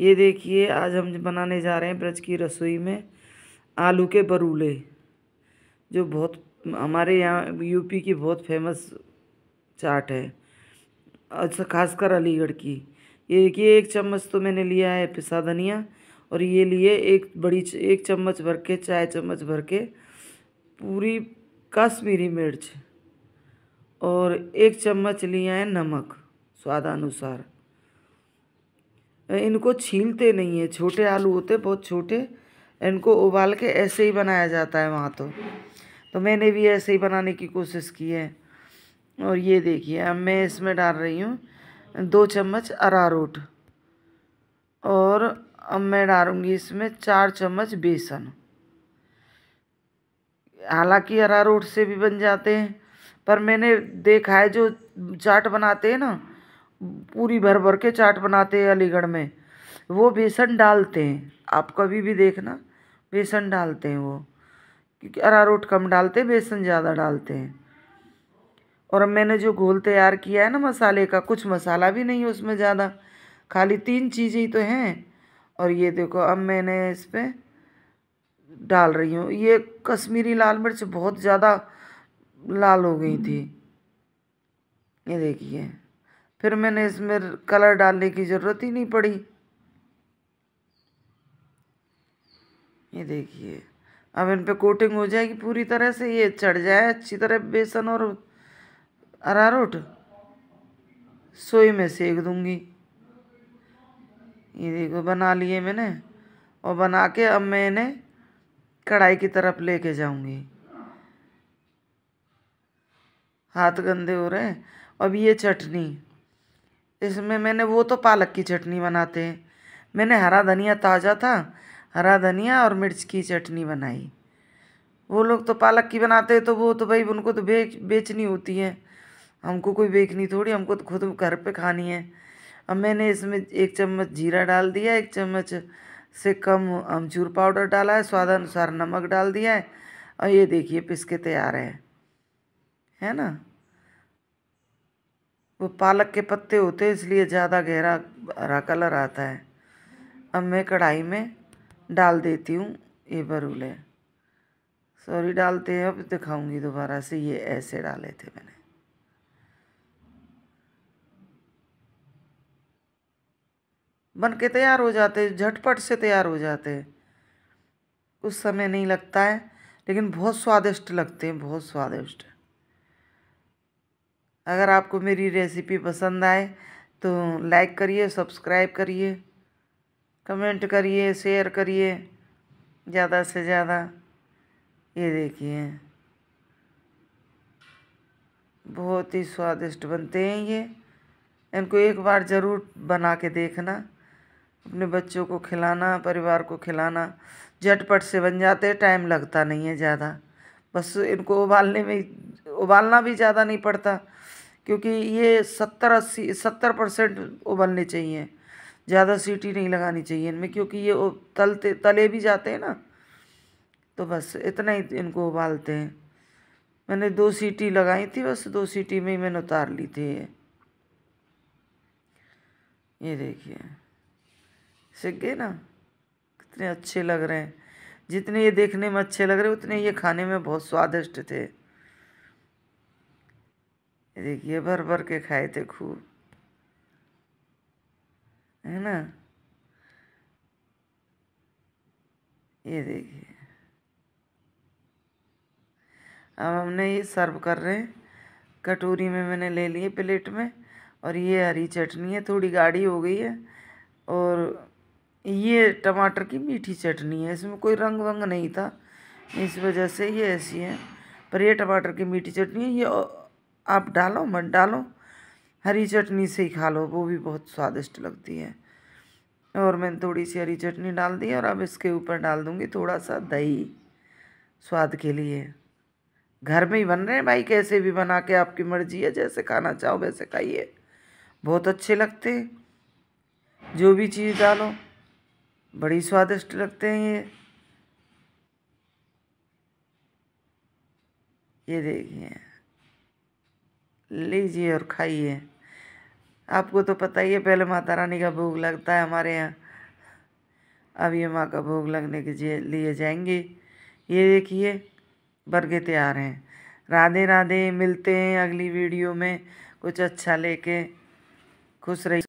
ये देखिए आज हम बनाने जा रहे हैं ब्रज की रसोई में आलू के बरूले जो बहुत हमारे यहाँ यूपी की बहुत फेमस चाट है अच्छा खासकर अलीगढ़ की ये देखिए एक चम्मच तो मैंने लिया है पिसा धनिया और ये लिए एक बड़ी एक चम्मच भर के चाय चम्मच भर के पूरी कश्मीरी मिर्च और एक चम्मच लिया है नमक स्वादानुसार इनको छीलते नहीं है छोटे आलू होते बहुत छोटे इनको उबाल के ऐसे ही बनाया जाता है वहाँ तो तो मैंने भी ऐसे ही बनाने की कोशिश की है और ये देखिए अब मैं इसमें डाल रही हूँ दो चम्मच अरारोट और अब मैं डालूँगी इसमें चार चम्मच बेसन हालांकि अरारोट से भी बन जाते हैं पर मैंने देखा है जो चाट बनाते हैं ना पूरी भर भर के चाट बनाते हैं अलीगढ़ में वो बेसन डालते हैं आप कभी भी देखना बेसन डालते हैं वो क्योंकि अरारोट कम डालते हैं बेसन ज़्यादा डालते हैं और मैंने जो घोल तैयार किया है ना मसाले का कुछ मसाला भी नहीं है उसमें ज़्यादा खाली तीन चीज़ें ही तो हैं और ये देखो अब मैंने इस पर डाल रही हूँ ये कश्मीरी लाल मिर्च बहुत ज़्यादा लाल हो गई थी ये देखिए फिर मैंने इसमें कलर डालने की ज़रूरत ही नहीं पड़ी ये देखिए अब इन पे कोटिंग हो जाएगी पूरी तरह से ये चढ़ जाए अच्छी तरह बेसन और अरारोट सोई में सेक दूंगी ये देखो बना लिए मैंने और बना के अब मैं इन्हें कढ़ाई की तरफ लेके जाऊंगी हाथ गंदे हो रहे हैं अब ये चटनी इसमें मैंने वो तो पालक की चटनी बनाते हैं मैंने हरा धनिया ताज़ा था हरा धनिया और मिर्च की चटनी बनाई वो लोग तो पालक की बनाते हैं तो वो तो भाई उनको तो बेच बेचनी होती है हमको कोई बेचनी थोड़ी हमको तो खुद घर पे खानी है अब मैंने इसमें एक चम्मच जीरा डाल दिया एक चम्मच से कम अमचूर पाउडर डाला है स्वाद अनुसार नमक डाल दिया है और ये देखिए पिसके तैयार है है ना वो पालक के पत्ते होते हैं इसलिए ज़्यादा गहरा हरा कलर आता है अब मैं कढ़ाई में डाल देती हूँ ये बरूले सॉरी डालते हैं अब दिखाऊंगी दोबारा से ये ऐसे डाले थे मैंने बन के तैयार हो जाते झटपट से तैयार हो जाते कुछ समय नहीं लगता है लेकिन बहुत स्वादिष्ट लगते हैं बहुत स्वादिष्ट अगर आपको मेरी रेसिपी पसंद आए तो लाइक करिए सब्सक्राइब करिए कमेंट करिए शेयर करिए ज़्यादा से ज़्यादा ये देखिए बहुत ही स्वादिष्ट बनते हैं ये इनको एक बार ज़रूर बना के देखना अपने बच्चों को खिलाना परिवार को खिलाना झटपट से बन जाते हैं टाइम लगता नहीं है ज़्यादा बस इनको उबालने में उबालना भी ज़्यादा नहीं पड़ता क्योंकि ये सत्तर अस्सी सत्तर परसेंट उबलने चाहिए ज़्यादा सीटी नहीं लगानी चाहिए इनमें क्योंकि ये तलते तले भी जाते हैं ना तो बस इतना ही इनको उबालते हैं मैंने दो सीटी लगाई थी बस दो सीटी में ही मैंने उतार ली थी ये ये देखिए सीख गए ना कितने अच्छे लग रहे हैं जितने ये देखने में अच्छे लग रहे उतने ये खाने में बहुत स्वादिष्ट थे देखिए भर भर के खाए थे खूब है ना ये देखिए अब हमने ये सर्व कर रहे हैं कटोरी में मैंने ले लिए प्लेट में और ये हरी चटनी है थोड़ी गाढ़ी हो गई है और ये टमाटर की मीठी चटनी है इसमें कोई रंग वंग नहीं था इस वजह से ये ऐसी है पर ये टमाटर की मीठी चटनी है ये आप डालो मत डालो हरी चटनी से ही खा लो वो भी बहुत स्वादिष्ट लगती है और मैंने थोड़ी सी हरी चटनी डाल दी और अब इसके ऊपर डाल दूँगी थोड़ा सा दही स्वाद के लिए घर में ही बन रहे हैं भाई कैसे भी बना के आपकी मर्जी है जैसे खाना चाहो वैसे खाइए बहुत अच्छे लगते हैं जो भी चीज़ डालो बड़ी स्वादिष्ट लगते हैं ये ये देखिए लीजिए और खाइए आपको तो पता ही है पहले माता रानी का भोग लगता है हमारे यहाँ अब ये माँ का भोग लगने के लिए जाएंगे ये देखिए बरगे तैयार हैं राधे राधे मिलते हैं अगली वीडियो में कुछ अच्छा लेके खुश रहिए